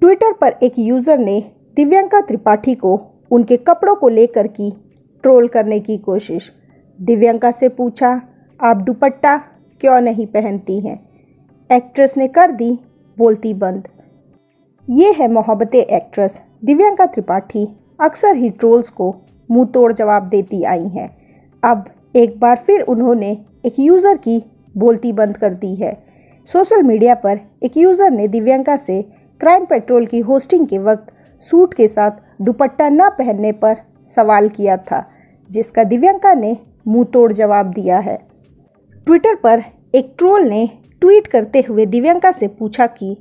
Twitter पर एक user ने दिव्यांका त्रिपाठी को उनके कपड़ों को लेकर की ट्रोल करने की कोशिश दिव्यांका से पूछा आप दुपट्टा क्यों नहीं पहनती हैं एक्ट्रेस ने कर दी बोलती बंद ये है मोहब्बत एक्ट्रेस दिव्यांका त्रिपाठी अक्सर ही ट्रोल्स को मुंह तोड़ जवाब देती आई हैं अब एक बार फिर उन्होंने एक यूज़र की बोलती बंद कर दी है सोशल मीडिया पर एक यूज़र ने दिव्यांका से क्राइम पेट्रोल की होस्टिंग के वक्त सूट के साथ दुपट्टा न पहनने पर सवाल किया था जिसका दिव्यंका ने मुंह तोड़ जवाब दिया है ट्विटर पर एक ट्रोल ने ट्वीट करते हुए दिव्यंका से पूछा कि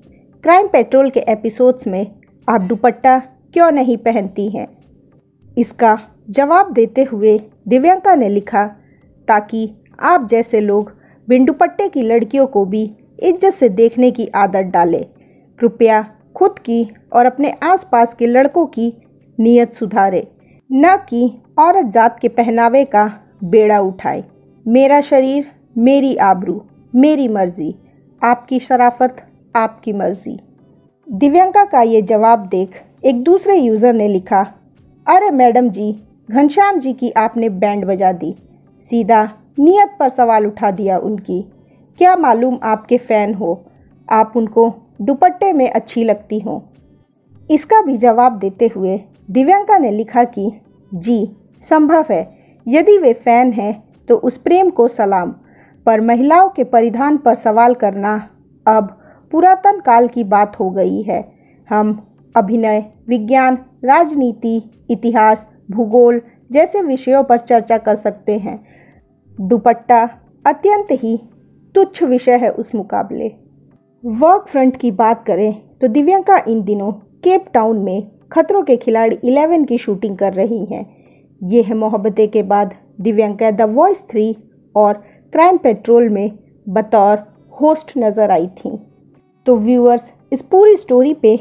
क्राइम पेट्रोल के एपिसोड्स में आप दुपट्टा क्यों नहीं पहनती हैं इसका जवाब देते हुए दिव्यंका ने लिखा ताकि आप जैसे लोग बिन दुपट्टे की लड़कियों को भी इज्जत से देखने की आदत डालें कृपया खुद की और अपने आसपास के लड़कों की नीयत सुधारे न कि औरत जात के पहनावे का बेड़ा उठाए मेरा शरीर मेरी आबरू मेरी मर्जी आपकी शराफत आपकी मर्जी दिव्यंका का ये जवाब देख एक दूसरे यूज़र ने लिखा अरे मैडम जी घनश्याम जी की आपने बैंड बजा दी सीधा नियत पर सवाल उठा दिया उनकी क्या मालूम आपके फ़ैन हो आप उनको दुपट्टे में अच्छी लगती हूँ इसका भी जवाब देते हुए दिव्यांका ने लिखा कि जी संभव है यदि वे फ़ैन हैं तो उस प्रेम को सलाम पर महिलाओं के परिधान पर सवाल करना अब पुरातन काल की बात हो गई है हम अभिनय विज्ञान राजनीति इतिहास भूगोल जैसे विषयों पर चर्चा कर सकते हैं दुपट्टा अत्यंत ही तुच्छ विषय है उस मुकाबले वर्क फ्रंट की बात करें तो दिव्यांका इन दिनों केप टाउन में खतरों के खिलाड़ी इलेवन की शूटिंग कर रही हैं ये है मोहब्बतें के बाद दिव्यांका द वॉइस थ्री और क्राइम पेट्रोल में बतौर होस्ट नज़र आई थी तो व्यूअर्स इस पूरी स्टोरी पे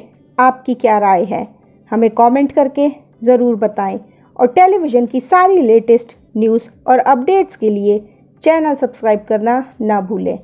आपकी क्या राय है हमें कमेंट करके ज़रूर बताएं और टेलीविज़न की सारी लेटेस्ट न्यूज़ और अपडेट्स के लिए चैनल सब्सक्राइब करना ना भूलें